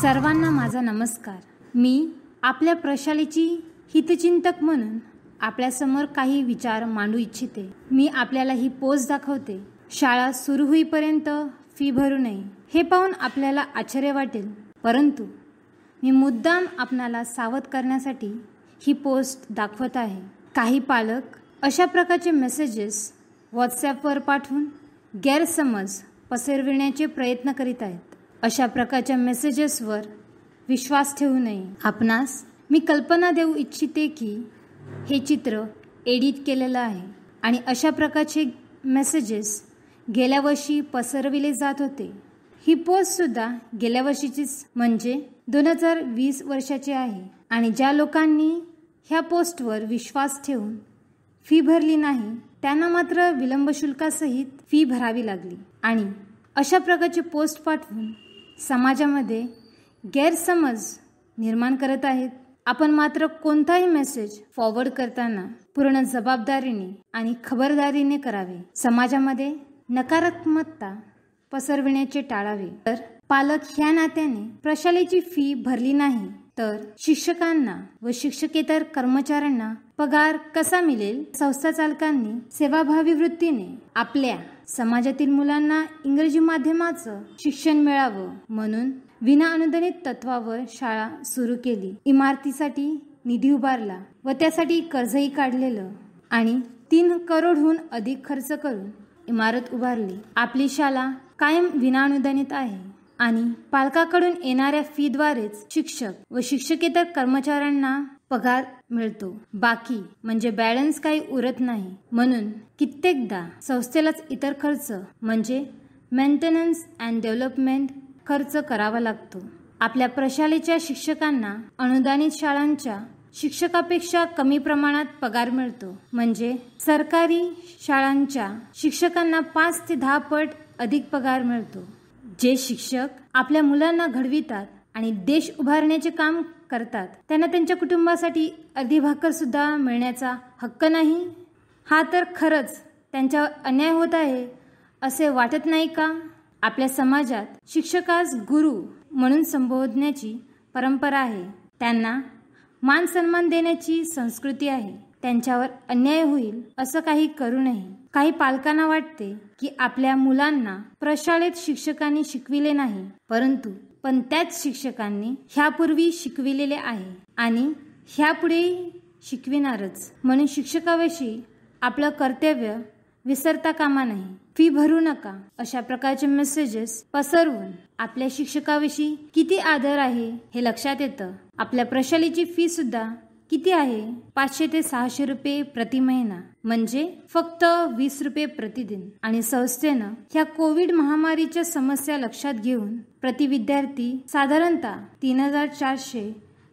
सर्वांना माझा नमस्कार मी आपल्या प्रशालेची हितचिंतक म्हणून आपल्यासमोर काही विचार मांडू इच्छिते मी आपल्याला ही पोस्ट दाखवते शाळा सुरू होईपर्यंत फी भरू नये हे पाहून आपल्याला आश्चर्य वाटेल परंतु मी मुद्दाम आपणाला सावध करण्यासाठी ही पोस्ट दाखवत आहे काही पालक अशा प्रकारचे मेसेजेस व्हॉट्सॲपवर पाठवून गैरसमज पसरविण्याचे प्रयत्न करीत आहेत अशा प्रकारच्या मेसेजेसवर विश्वास ठेवू नये आपणास मी कल्पना देऊ इच्छिते की हे चित्र एडिट केलेलं आहे आणि अशा प्रकारचे मेसेजेस गेल्या वर्षी पसरविले जात होते ही पोस्टसुद्धा गेल्या वर्षीचीच म्हणजे दोन हजार वीस वर्षाची आहे आणि ज्या लोकांनी ह्या पोस्टवर विश्वास ठेवून फी भरली नाही त्यांना मात्र विलंब शुल्कासहित फी भरावी लागली आणि अशा प्रकारचे पोस्ट पाठवून समाजामध्ये गैरसमज निर्माण करत आहेत आपण मात्र कोणताही मेसेज फॉरवर्ड करताना पूर्ण जबाबदारीने आणि खबरदारीने करावे समाजामध्ये नकारात्मकता पसरविण्याचे टाळावे तर पालक ह्या नात्याने प्रशालेची फी भरली नाही तर शिक्षकांना व शिक्षकेतर कर्मचाऱ्यांना पगार कसा मिळेल संस्था चालकांनी सेवाभावी वृत्तीने आपल्या समाजातील मुलांना इंग्रजी माध्यमाचं शिक्षण मिळावं म्हणून विना अनुदानित तत्वावर शाळा सुरू केली इमारतीसाठी निधी उभारला व त्यासाठी कर्जही काढलेलं आणि तीन करोडहून अधिक खर्च करून इमारत उभारली आपली शाळा कायम विनाअनुदानित आहे आणि पालकाकडून येणाऱ्या फीद्वारेच शिक्षक व शिक्षकेतर कर्मचाऱ्यांना पगार मिळतो बाकी म्हणजे बॅलन्स काही उरत नाही म्हणून कित्येकदा संस्थेलाच इतर खर्च म्हणजे मेंटेनन्स अँड डेव्हलपमेंट खर्च करावा लागतो आपल्या प्रशालेच्या शिक्षकांना अनुदानित शाळांच्या शिक्षकापेक्षा कमी प्रमाणात पगार मिळतो म्हणजे सरकारी शाळांच्या शिक्षकांना पाच ते दहा पट अधिक पगार मिळतो जे शिक्षक आपल्या मुलांना घडवितात आणि देश उभारण्याचे काम करतात त्यांना त्यांच्या कुटुंबासाठी अर्धी भाकर सुद्धा मिळण्याचा हक्क नाही हा तर खरंच त्यांच्या अन्याय होत आहे असे वाटत नाही का आपल्या समाजात शिक्षकास गुरु म्हणून संबोधण्याची परंपरा आहे त्यांना मान सन्मान देण्याची संस्कृती आहे त्यांच्यावर अन्याय होईल असं काही करू नये काही पालकांना वाटते की आपल्या मुलांना प्रशाळेत शिक्षकांनी शिकविले नाही परंतु पण त्याच शिक्षकांनी ह्यापूर्वी शिकविलेले आहे आणि ह्यापुढे शिकविणारच म्हणून शिक्षकाविषयी आपलं कर्तव्य विसरता कामा नाही फी भरू नका अशा प्रकारचे मेसेजेस पसरवून आपल्या शिक्षकाविषयी किती आदर आहे हे लक्षात येतं आपल्या प्रशालेची फी सुद्धा किती आहे पाचशे ते सहाशे रुपये प्रति महिना म्हणजे फक्त वीस रुपये प्रतिदिन आणि संस्थेनं ह्या कोविड महामारीच्या समस्या लक्षात घेऊन प्रति विद्यार्थी साधारणतः तीन हजार चारशे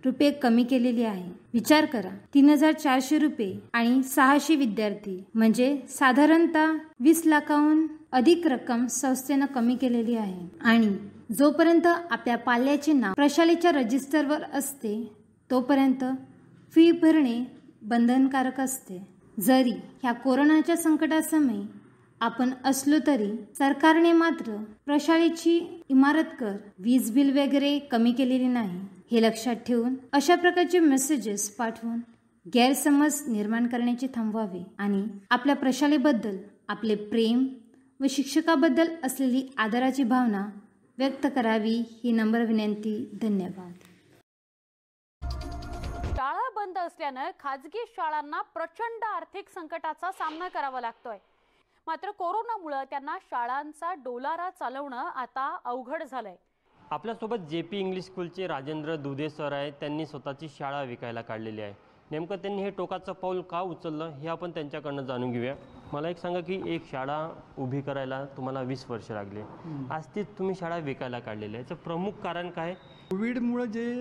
रुपये कमी केलेली आहे विचार करा तीन हजार चारशे रुपये आणि सहाशे विद्यार्थी म्हणजे साधारणतः वीस लाखाहून अधिक रक्कम संस्थेनं कमी केलेली आहे आणि जोपर्यंत आपल्या पाल्याचे नाव प्रशालेच्या रजिस्टरवर असते तोपर्यंत फी भरणे बंधनकारक असते जरी ह्या कोरोनाच्या संकटासमय आपण असलो तरी सरकारने मात्र प्रशाळेची इमारत कर वीज बिल वगैरे कमी केलेली नाही हे लक्षात ठेवून अशा प्रकारचे मेसेजेस पाठवून गैरसमज निर्माण करण्याचे थांबवावे आणि आपल्या प्रशालेबद्दल आपले प्रेम व शिक्षकाबद्दल असलेली आदराची भावना व्यक्त करावी ही नम्र विनंती धन्यवाद असल्यानं खाजगी शाळांना प्रचंड आर्थिक संकटाचा सामना करावा लागतोय मात्र कोरोनामुळे त्यांना शाळांचा डोलारा चालवणं आता अवघड झालंय आपल्यासोबत जे पी इंग्लिश स्कूलचे राजेंद्र दुधे सर आहे त्यांनी स्वतःची शाळा विकायला काढलेली आहे नेमकं त्यांनी हे टोकाचं पाऊल का उचललं हे आपण त्यांच्याकडनं जाणून घेऊया मला एक सांगा की एक शाळा उभी करायला तुम्हाला वीस वर्ष लागले आज ती तुम्ही शाळा विकायला काढलेली आहे याचं प्रमुख कारण काय कोविडमुळं जे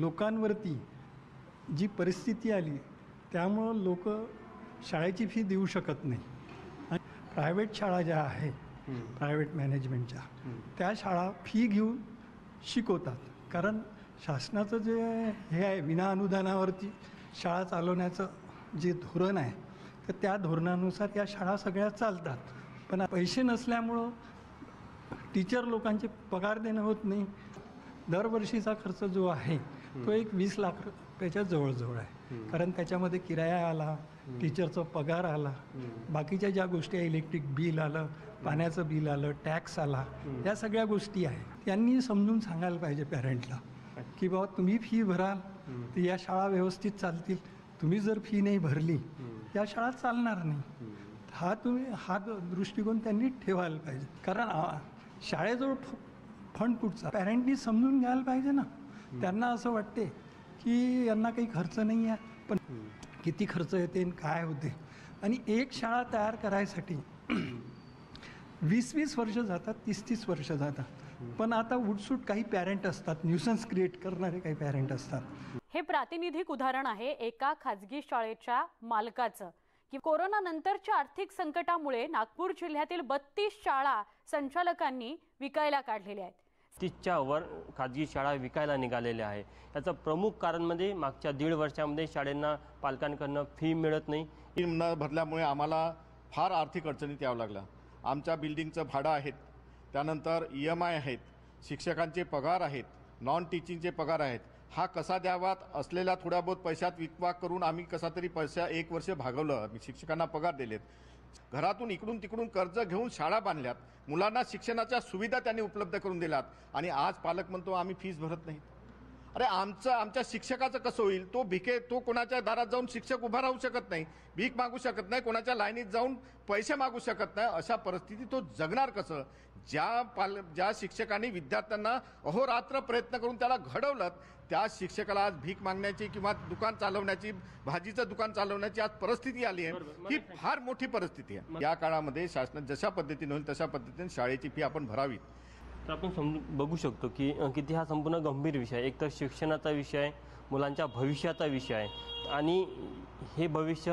लोकांवरती जी परिस्थिती आली त्यामुळं लोक शाळेची फी देऊ शकत नाही आणि प्रायव्हेट शाळा ज्या आहे प्रायव्हेट मॅनेजमेंटच्या त्या शाळा फी घेऊन शिकवतात कारण शासनाचं जे हे आहे अनुदानावरती शाळा चालवण्याचं जे धोरण आहे तर त्या धोरणानुसार या शाळा सगळ्या चालतात पण पैसे नसल्यामुळं टीचर लोकांचे पगार देणं होत नाही दरवर्षीचा खर्च जो आहे तो एक वीस लाख रुपयाच्या जवळजवळ आहे कारण त्याच्यामध्ये किराया आला टीचरचा पगार आला बाकीच्या ज्या गोष्टी आहे इलेक्ट्रिक बिल आलं पाण्याचं बिल आलं टॅक्स आला या सगळ्या गोष्टी आहेत त्यांनी समजून सांगायला पाहिजे पॅरेंटला की बाबा तुम्ही फी भराल तर या शाळा व्यवस्थित चालतील तुम्ही जर फी नाही भरली या शाळा चालणार नाही हा तुम्ही हा दृष्टिकोन त्यांनी ठेवायला पाहिजे कारण शाळेजवळ फंड कुठचा पॅरेंटनी समजून घ्यायला पाहिजे ना त्यांना असं वाटते की यांना काही खर्च नाही आहे पण किती खर्च येते आणि काय होते आणि एक शाळा तयार करायसाठी वीस वीस वर्ष जातात तीस तीस वर्ष जातात पण आता उडसूट काही पॅरेंट असतात न्यूसन्स क्रिएट करणारे काही पॅरेंट असतात हे प्रातिनिधिक उदाहरण आहे एका खाजगी शाळेच्या मालकाचं की कोरोना नंतरच्या आर्थिक संकटामुळे नागपूर जिल्ह्यातील बत्तीस शाळा संचालकांनी विकायला काढलेल्या आहेत तीसच्या वर खाजगी शाळा विकायला निघालेल्या आहे याचं प्रमुख कारण म्हणजे मागच्या दीड वर्षामध्ये शाळेंना पालकांकडनं फी मिळत नाही फी न भरल्यामुळे आम्हाला फार आर्थिक अडचणीत यावं लागला आमच्या बिल्डिंगचं भाडं आहेत त्यानंतर ई एम आय आहेत शिक्षकांचे पगार आहेत नॉन टीचिंगचे पगार आहेत हा कसा द्यावा असलेला थोड्या बहुत पैशात विकवा करून आम्ही कसा तरी पैसा एक वर्ष भागवलं आम्ही शिक्षकांना पगार दिलेत घरातून इकडून तिकडून कर्ज घेऊन शाळा बांधल्यात मुलांना शिक्षणाच्या सुविधा त्यांनी उपलब्ध करून दिल्यात आणि आज पालक म्हणतो आम्ही फीस भरत नाही अरे आमचं आमच्या शिक्षकाचं कसं होईल तो भिके तो कोणाच्या दारात जाऊन शिक्षक उभा राहू शकत नाही भीक मागू शकत नाही कोणाच्या लाईनीत जाऊन पैसे मागू शकत नाही अशा परिस्थितीत तो जगणार कसं ज्या पाल ज्या शिक्षकांनी विद्यार्थ्यांना अहोरात्र प्रयत्न करून त्याला घडवलं त्या शिक्षकाला आज भीक मागण्याची किंवा दुकान चालवण्याची भाजीचं दुकान चालवण्याची आज परिस्थिती आली आहे ही फार मोठी परिस्थिती आहे या काळामध्ये शासनात जशा पद्धतीने होईल तशा पद्धतीने शाळेची फी आपण भरावी तर आपण समजू बघू शकतो की किती हा संपूर्ण गंभीर विषय आहे एक तर शिक्षणाचा विषय आहे मुलांच्या भविष्याचा विषय आहे आणि हे भविष्य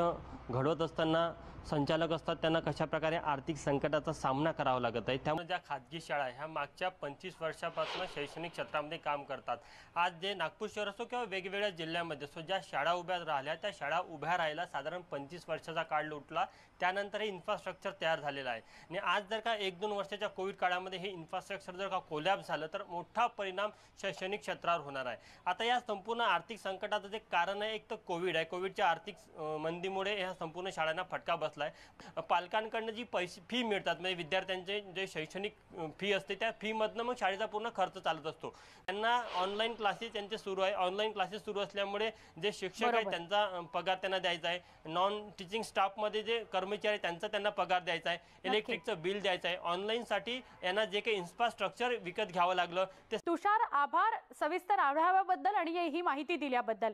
घडवत असताना संचालक असतात त्यांना कशाप्रकारे आर्थिक संकटाचा सामना करावा लागत आहे त्यामुळे ज्या खाजगी शाळा ह्या मागच्या पंचवीस वर्षापासून शैक्षणिक क्षेत्रामध्ये काम करतात आज जे नागपूर शहर असो किंवा वेगवेगळ्या जिल्ह्यामध्ये असो ज्या शाळा उभ्या राहिल्या त्या शाळा उभ्या राहायला साधारण पंचवीस वर्षाचा काळ लुटला त्यानंतर हे इन्फ्रास्ट्रक्चर तयार झालेलं आहे आणि आज जर का एक दोन वर्षाच्या कोविड काळामध्ये हे इन्फ्रास्ट्रक्चर जर का कोलॅब झालं तर मोठा परिणाम शैक्षणिक क्षेत्रावर होणार आहे आता या संपूर्ण आर्थिक संकटाचं जे कारण आहे एक तर कोविड आहे कोविडच्या आर्थिक मंदीमुळे ह्या संपूर्ण शाळांना फटका बसलाय पालकांकडनं जी पैसे फी मिळतात म्हणजे विद्यार्थ्यांचे जे शैक्षणिक फी असते त्या फीमधनं मग शाळेचा पूर्ण खर्च चालत असतो त्यांना ऑनलाईन क्लासेस त्यांचे सुरू आहे ऑनलाईन क्लासेस सुरू असल्यामुळे जे शिक्षक आहे त्यांचा पगार त्यांना द्यायचा आहे नॉन टीचिंग स्टाफमध्ये जे कर्मचारी त्यांचा त्यांना पगार द्यायचा आहे इलेक्ट्रिकचं बिल द्यायचं आहे ऑनलाईनसाठी यांना जे काही इन्फ्रास्ट्रक्चर विकत घ्यावं लागलं ते तुषार आभार सविस्तर आढाव्याबद्दल आणि ही माहिती दिल्याबद्दल